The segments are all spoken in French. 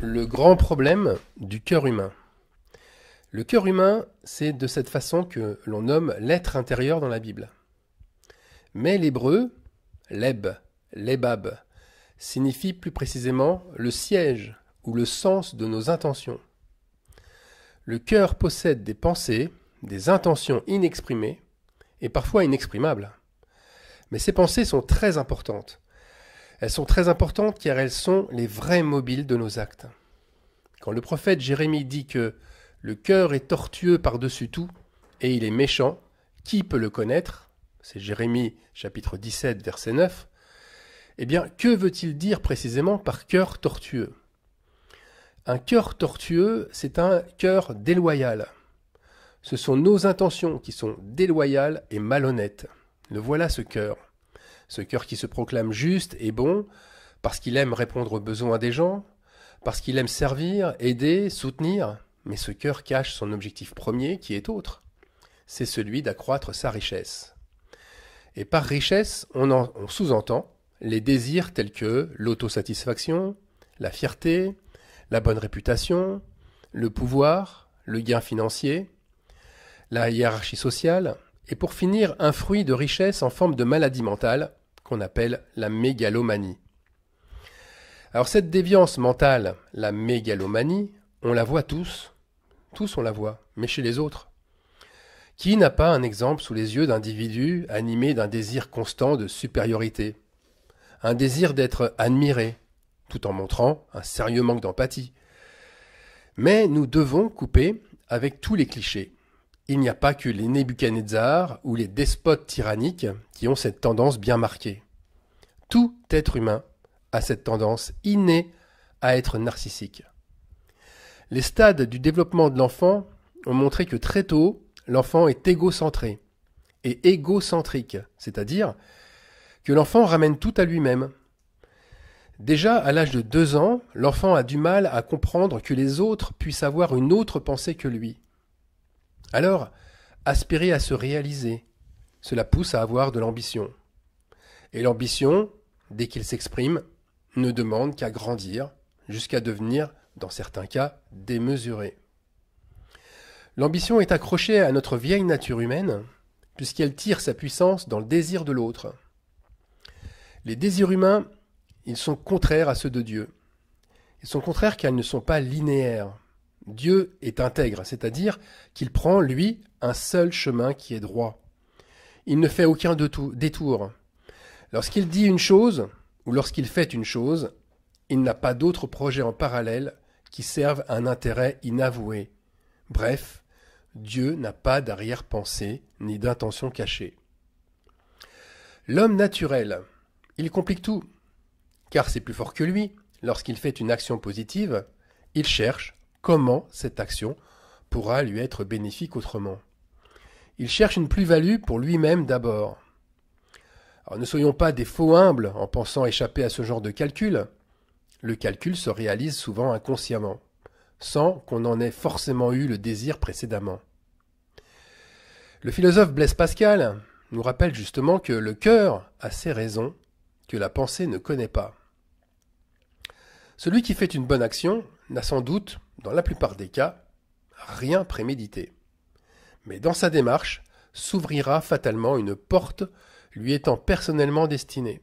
Le grand problème du cœur humain. Le cœur humain, c'est de cette façon que l'on nomme l'être intérieur dans la Bible. Mais l'hébreu, leb, lebab, signifie plus précisément le siège ou le sens de nos intentions. Le cœur possède des pensées, des intentions inexprimées et parfois inexprimables. Mais ces pensées sont très importantes elles sont très importantes car elles sont les vrais mobiles de nos actes. Quand le prophète Jérémie dit que le cœur est tortueux par-dessus tout et il est méchant, qui peut le connaître C'est Jérémie chapitre 17 verset 9. Eh bien, que veut-il dire précisément par cœur tortueux Un cœur tortueux, c'est un cœur déloyal. Ce sont nos intentions qui sont déloyales et malhonnêtes. Le voilà ce cœur ce cœur qui se proclame juste et bon, parce qu'il aime répondre aux besoins des gens, parce qu'il aime servir, aider, soutenir, mais ce cœur cache son objectif premier qui est autre, c'est celui d'accroître sa richesse. Et par richesse, on, sous-entend les désirs tels que l'autosatisfaction, la fierté, la bonne réputation, le pouvoir, le gain financier, la hiérarchie sociale, et pour finir un fruit de richesse en forme de maladie mentale, qu'on appelle la mégalomanie. Alors cette déviance mentale, la mégalomanie, on la voit tous, tous on la voit, mais chez les autres. Qui n'a pas un exemple sous les yeux d'individus animés d'un désir constant de supériorité, un désir d'être admiré, tout en montrant un sérieux manque d'empathie. Mais nous devons couper avec tous les clichés il n'y a pas que les Nebuchadnezzars ou les despotes tyranniques qui ont cette tendance bien marquée. Tout être humain a cette tendance innée à être narcissique. Les stades du développement de l'enfant ont montré que très tôt, l'enfant est égocentré et égocentrique, c'est-à-dire que l'enfant ramène tout à lui-même. Déjà à l'âge de deux ans, l'enfant a du mal à comprendre que les autres puissent avoir une autre pensée que lui. Alors, aspirer à se réaliser, cela pousse à avoir de l'ambition. Et l'ambition, dès qu'il s'exprime, ne demande qu'à grandir, jusqu'à devenir, dans certains cas, démesurée. L'ambition est accrochée à notre vieille nature humaine, puisqu'elle tire sa puissance dans le désir de l'autre. Les désirs humains, ils sont contraires à ceux de Dieu. Ils sont contraires car ils ne sont pas linéaires. Dieu est intègre, c'est-à-dire qu'il prend, lui, un seul chemin qui est droit. Il ne fait aucun détour. Lorsqu'il dit une chose, ou lorsqu'il fait une chose, il n'a pas d'autres projets en parallèle qui servent un intérêt inavoué. Bref, Dieu n'a pas d'arrière-pensée ni d'intention cachée. L'homme naturel, il complique tout, car c'est plus fort que lui. Lorsqu'il fait une action positive, il cherche comment cette action pourra lui être bénéfique autrement. Il cherche une plus-value pour lui-même d'abord. Alors ne soyons pas des faux humbles en pensant échapper à ce genre de calcul. Le calcul se réalise souvent inconsciemment, sans qu'on en ait forcément eu le désir précédemment. Le philosophe Blaise Pascal nous rappelle justement que le cœur a ses raisons que la pensée ne connaît pas. Celui qui fait une bonne action n'a sans doute dans la plupart des cas, rien prémédité. Mais dans sa démarche, s'ouvrira fatalement une porte lui étant personnellement destinée.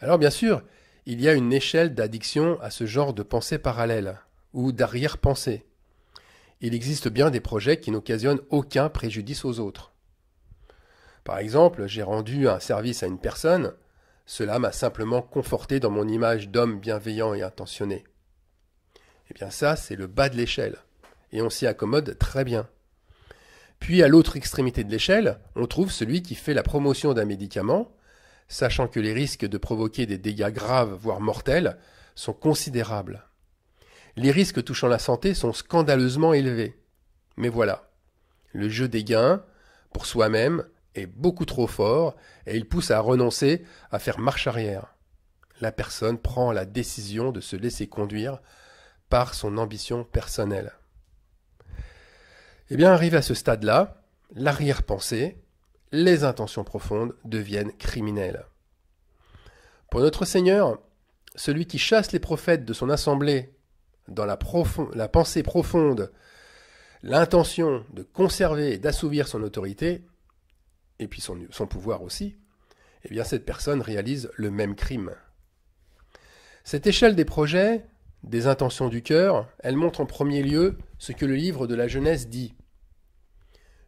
Alors bien sûr, il y a une échelle d'addiction à ce genre de pensée parallèle, ou d'arrière-pensée. Il existe bien des projets qui n'occasionnent aucun préjudice aux autres. Par exemple, j'ai rendu un service à une personne, cela m'a simplement conforté dans mon image d'homme bienveillant et intentionné. Eh bien ça, c'est le bas de l'échelle. Et on s'y accommode très bien. Puis à l'autre extrémité de l'échelle, on trouve celui qui fait la promotion d'un médicament, sachant que les risques de provoquer des dégâts graves, voire mortels, sont considérables. Les risques touchant la santé sont scandaleusement élevés. Mais voilà, le jeu des gains, pour soi-même, est beaucoup trop fort et il pousse à renoncer à faire marche arrière. La personne prend la décision de se laisser conduire par son ambition personnelle. Eh bien, arrivé à ce stade-là, l'arrière-pensée, les intentions profondes deviennent criminelles. Pour notre Seigneur, celui qui chasse les prophètes de son assemblée dans la, pensée profonde, l'intention de conserver et d'assouvir son autorité, et puis son, son pouvoir aussi, eh bien cette personne réalise le même crime. Cette échelle des projets des intentions du cœur, elle montre en premier lieu ce que le livre de la jeunesse dit.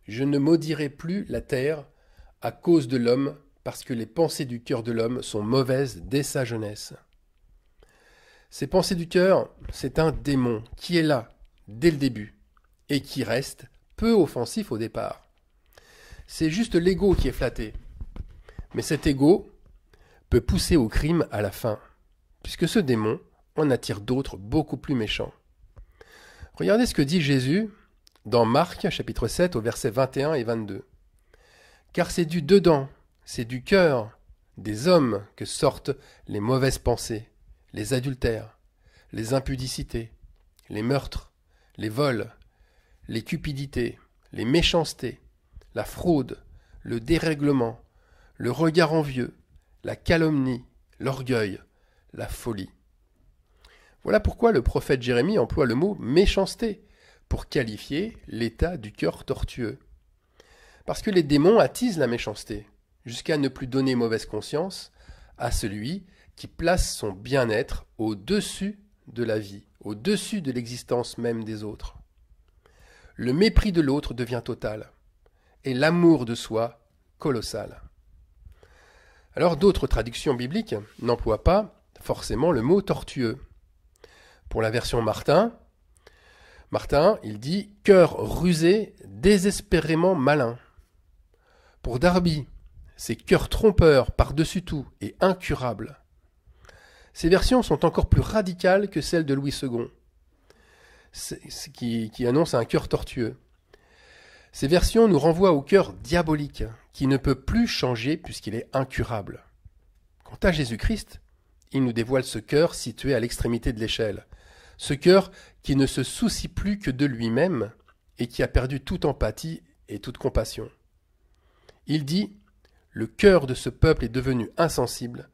Je ne maudirai plus la terre à cause de l'homme, parce que les pensées du cœur de l'homme sont mauvaises dès sa jeunesse. Ces pensées du cœur, c'est un démon qui est là dès le début et qui reste peu offensif au départ. C'est juste l'ego qui est flatté. Mais cet ego peut pousser au crime à la fin, puisque ce démon on attire d'autres beaucoup plus méchants. Regardez ce que dit Jésus dans Marc chapitre 7 au verset 21 et 22. Car c'est du dedans, c'est du cœur des hommes que sortent les mauvaises pensées, les adultères, les impudicités, les meurtres, les vols, les cupidités, les méchancetés, la fraude, le dérèglement, le regard envieux, la calomnie, l'orgueil, la folie. Voilà pourquoi le prophète Jérémie emploie le mot méchanceté pour qualifier l'état du cœur tortueux. Parce que les démons attisent la méchanceté, jusqu'à ne plus donner mauvaise conscience à celui qui place son bien-être au-dessus de la vie, au-dessus de l'existence même des autres. Le mépris de l'autre devient total, et l'amour de soi colossal. Alors d'autres traductions bibliques n'emploient pas forcément le mot tortueux. Pour la version Martin, Martin, il dit cœur rusé, désespérément malin. Pour Darby, c'est cœur trompeur par-dessus tout et incurable. Ces versions sont encore plus radicales que celles de Louis II, qui, qui annonce un cœur tortueux. Ces versions nous renvoient au cœur diabolique, qui ne peut plus changer puisqu'il est incurable. Quant à Jésus-Christ, il nous dévoile ce cœur situé à l'extrémité de l'échelle, ce cœur qui ne se soucie plus que de lui-même et qui a perdu toute empathie et toute compassion. Il dit Le cœur de ce peuple est devenu insensible.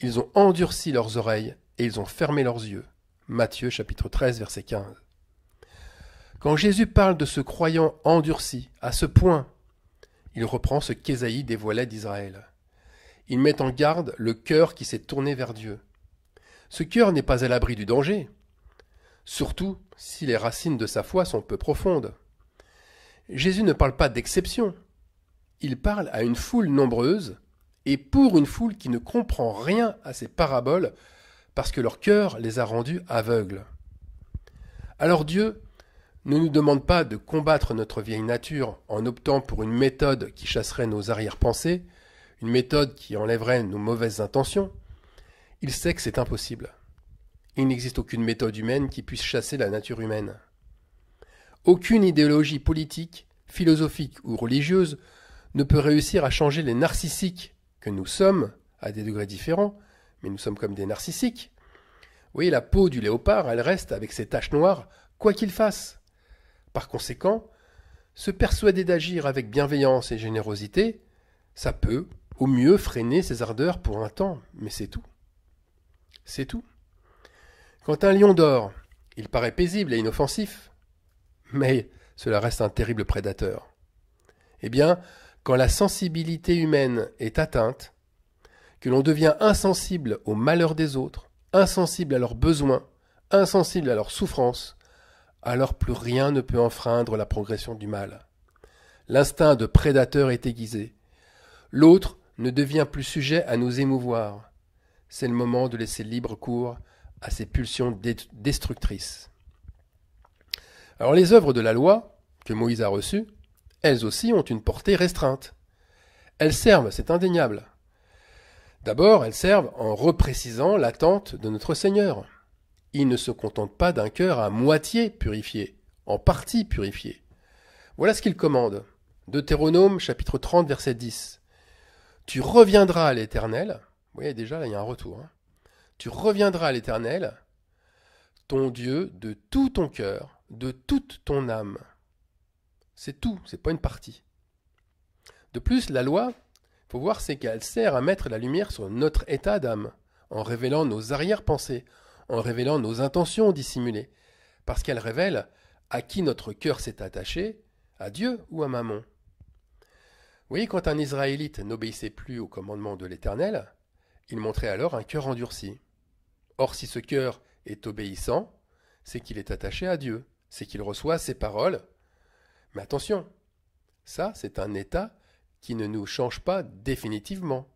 Ils ont endurci leurs oreilles et ils ont fermé leurs yeux. Matthieu chapitre 13 verset 15. Quand Jésus parle de ce croyant endurci à ce point, il reprend ce qu'Ésaïe dévoilait d'Israël. Il met en garde le cœur qui s'est tourné vers Dieu. Ce cœur n'est pas à l'abri du danger surtout si les racines de sa foi sont peu profondes. Jésus ne parle pas d'exception, il parle à une foule nombreuse, et pour une foule qui ne comprend rien à ses paraboles, parce que leur cœur les a rendus aveugles. Alors Dieu ne nous demande pas de combattre notre vieille nature en optant pour une méthode qui chasserait nos arrière-pensées, une méthode qui enlèverait nos mauvaises intentions. Il sait que c'est impossible. Il n'existe aucune méthode humaine qui puisse chasser la nature humaine. Aucune idéologie politique, philosophique ou religieuse ne peut réussir à changer les narcissiques que nous sommes, à des degrés différents, mais nous sommes comme des narcissiques. Vous voyez, la peau du léopard, elle reste avec ses taches noires, quoi qu'il fasse. Par conséquent, se persuader d'agir avec bienveillance et générosité, ça peut, au mieux, freiner ses ardeurs pour un temps, mais c'est tout. C'est tout. Quand un lion dort, il paraît paisible et inoffensif, mais cela reste un terrible prédateur. Eh bien, quand la sensibilité humaine est atteinte, que l'on devient insensible au malheur des autres, insensible à leurs besoins, insensible à leurs souffrances, alors plus rien ne peut enfreindre la progression du mal. L'instinct de prédateur est aiguisé. L'autre ne devient plus sujet à nous émouvoir. C'est le moment de laisser libre cours à ses pulsions destructrices. Alors les œuvres de la loi que Moïse a reçues, elles aussi ont une portée restreinte. Elles servent, c'est indéniable. D'abord, elles servent en reprécisant l'attente de notre Seigneur. Il ne se contente pas d'un cœur à moitié purifié, en partie purifié. Voilà ce qu'il commande. Deutéronome chapitre 30 verset 10. Tu reviendras à l'Éternel. Vous voyez déjà, là, il y a un retour. Hein tu reviendras à l'Éternel, ton Dieu, de tout ton cœur, de toute ton âme. C'est tout, c'est pas une partie. De plus, la loi, faut voir, c'est qu'elle sert à mettre la lumière sur notre état d'âme, en révélant nos arrière-pensées, en révélant nos intentions dissimulées, parce qu'elle révèle à qui notre cœur s'est attaché, à Dieu ou à Mammon. Vous voyez, quand un Israélite n'obéissait plus au commandement de l'Éternel, il montrait alors un cœur endurci. Or, si ce cœur est obéissant, c'est qu'il est attaché à Dieu, c'est qu'il reçoit ses paroles. Mais attention, ça, c'est un état qui ne nous change pas définitivement,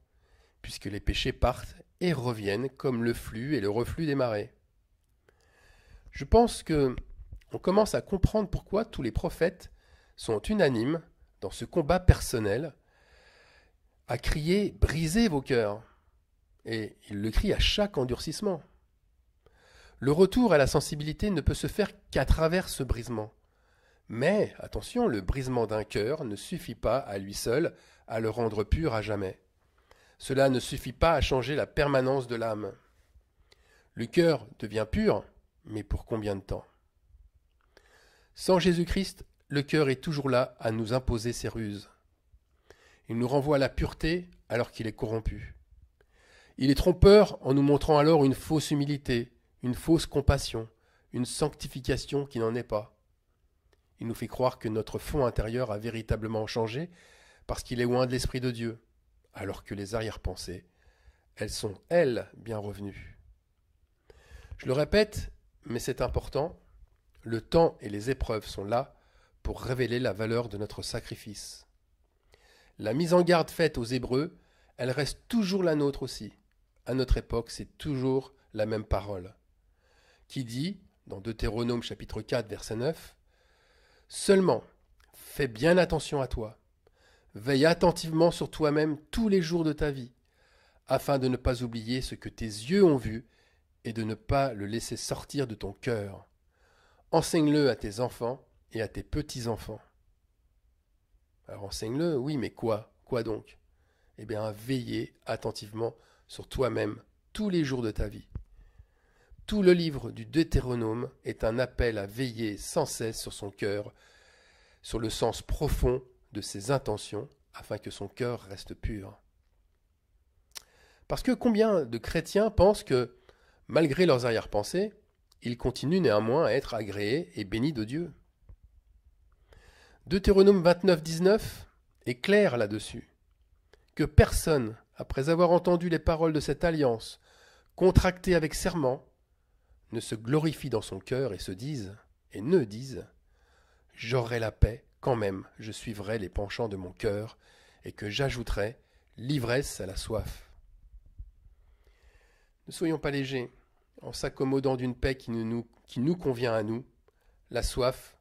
puisque les péchés partent et reviennent comme le flux et le reflux des marées. Je pense que on commence à comprendre pourquoi tous les prophètes sont unanimes dans ce combat personnel à crier brisez vos cœurs. Et il le crie à chaque endurcissement. Le retour à la sensibilité ne peut se faire qu'à travers ce brisement. Mais, attention, le brisement d'un cœur ne suffit pas à lui seul à le rendre pur à jamais. Cela ne suffit pas à changer la permanence de l'âme. Le cœur devient pur, mais pour combien de temps Sans Jésus-Christ, le cœur est toujours là à nous imposer ses ruses. Il nous renvoie à la pureté alors qu'il est corrompu. Il est trompeur en nous montrant alors une fausse humilité, une fausse compassion, une sanctification qui n'en est pas. Il nous fait croire que notre fond intérieur a véritablement changé parce qu'il est loin de l'Esprit de Dieu, alors que les arrière-pensées, elles sont, elles, bien revenues. Je le répète, mais c'est important, le temps et les épreuves sont là pour révéler la valeur de notre sacrifice. La mise en garde faite aux Hébreux, elle reste toujours la nôtre aussi à notre époque, c'est toujours la même parole, qui dit, dans Deutéronome chapitre 4, verset 9, Seulement, fais bien attention à toi, veille attentivement sur toi-même tous les jours de ta vie, afin de ne pas oublier ce que tes yeux ont vu et de ne pas le laisser sortir de ton cœur. Enseigne-le à tes enfants et à tes petits-enfants. Alors enseigne-le, oui, mais quoi Quoi donc Eh bien, veillez attentivement sur toi-même tous les jours de ta vie. Tout le livre du Deutéronome est un appel à veiller sans cesse sur son cœur, sur le sens profond de ses intentions, afin que son cœur reste pur. Parce que combien de chrétiens pensent que, malgré leurs arrière-pensées, ils continuent néanmoins à être agréés et bénis de Dieu Deutéronome 29, 19 est clair là-dessus. Que personne après avoir entendu les paroles de cette alliance, contractée avec serment, ne se glorifient dans son cœur et se disent, et ne disent, J'aurai la paix quand même je suivrai les penchants de mon cœur, et que j'ajouterai l'ivresse à la soif. Ne soyons pas légers, en s'accommodant d'une paix qui nous, qui nous convient à nous. La soif,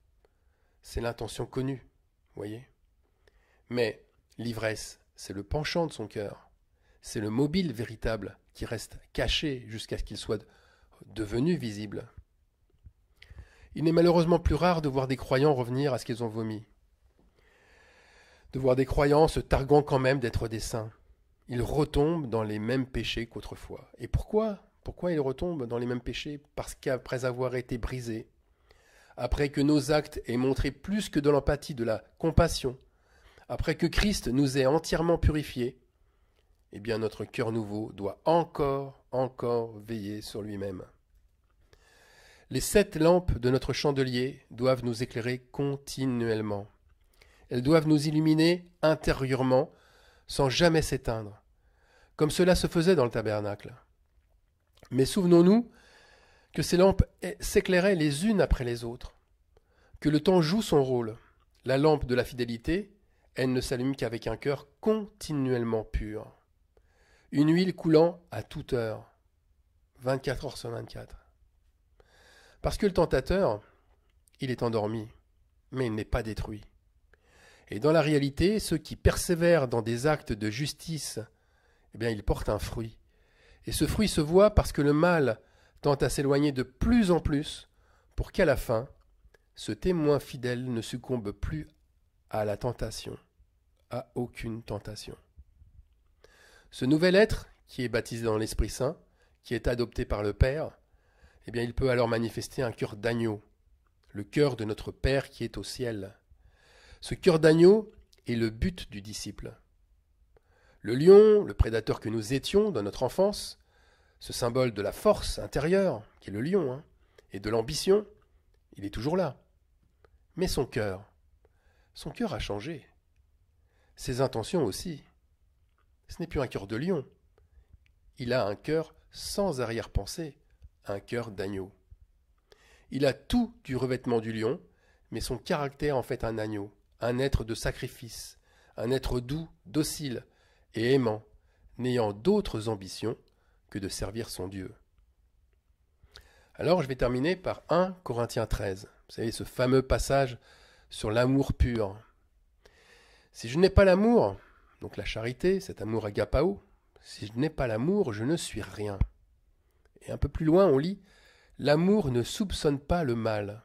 c'est l'intention connue, voyez. Mais l'ivresse, c'est le penchant de son cœur c'est le mobile véritable qui reste caché jusqu'à ce qu'il soit devenu visible. Il n'est malheureusement plus rare de voir des croyants revenir à ce qu'ils ont vomi, de voir des croyants se targuant quand même d'être des saints. Ils retombent dans les mêmes péchés qu'autrefois. Et pourquoi Pourquoi ils retombent dans les mêmes péchés Parce qu'après avoir été brisés, après que nos actes aient montré plus que de l'empathie, de la compassion, après que Christ nous ait entièrement purifiés, eh bien notre cœur nouveau doit encore, encore veiller sur lui-même. Les sept lampes de notre chandelier doivent nous éclairer continuellement. Elles doivent nous illuminer intérieurement sans jamais s'éteindre, comme cela se faisait dans le tabernacle. Mais souvenons-nous que ces lampes s'éclairaient les unes après les autres, que le temps joue son rôle. La lampe de la fidélité, elle ne s'allume qu'avec un cœur continuellement pur. Une huile coulant à toute heure, 24 heures sur 24. Parce que le tentateur, il est endormi, mais il n'est pas détruit. Et dans la réalité, ceux qui persévèrent dans des actes de justice, eh bien, ils portent un fruit. Et ce fruit se voit parce que le mal tente à s'éloigner de plus en plus pour qu'à la fin, ce témoin fidèle ne succombe plus à la tentation, à aucune tentation. Ce nouvel être, qui est baptisé dans l'Esprit Saint, qui est adopté par le Père, eh bien il peut alors manifester un cœur d'agneau, le cœur de notre Père qui est au ciel. Ce cœur d'agneau est le but du disciple. Le lion, le prédateur que nous étions dans notre enfance, ce symbole de la force intérieure, qui est le lion, hein, et de l'ambition, il est toujours là. Mais son cœur, son cœur a changé. Ses intentions aussi ce n'est plus un cœur de lion. Il a un cœur sans arrière-pensée, un cœur d'agneau. Il a tout du revêtement du lion, mais son caractère en fait un agneau, un être de sacrifice, un être doux, docile et aimant, n'ayant d'autres ambitions que de servir son Dieu. Alors je vais terminer par 1 Corinthiens 13, vous savez ce fameux passage sur l'amour pur. Si je n'ai pas l'amour, donc la charité, cet amour agapao, si je n'ai pas l'amour, je ne suis rien. Et un peu plus loin, on lit L'amour ne soupçonne pas le mal.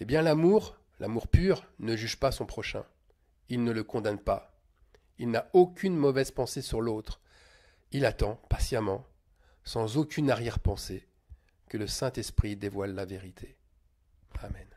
Eh bien l'amour, l'amour pur, ne juge pas son prochain. Il ne le condamne pas. Il n'a aucune mauvaise pensée sur l'autre. Il attend patiemment, sans aucune arrière-pensée, que le Saint-Esprit dévoile la vérité. Amen.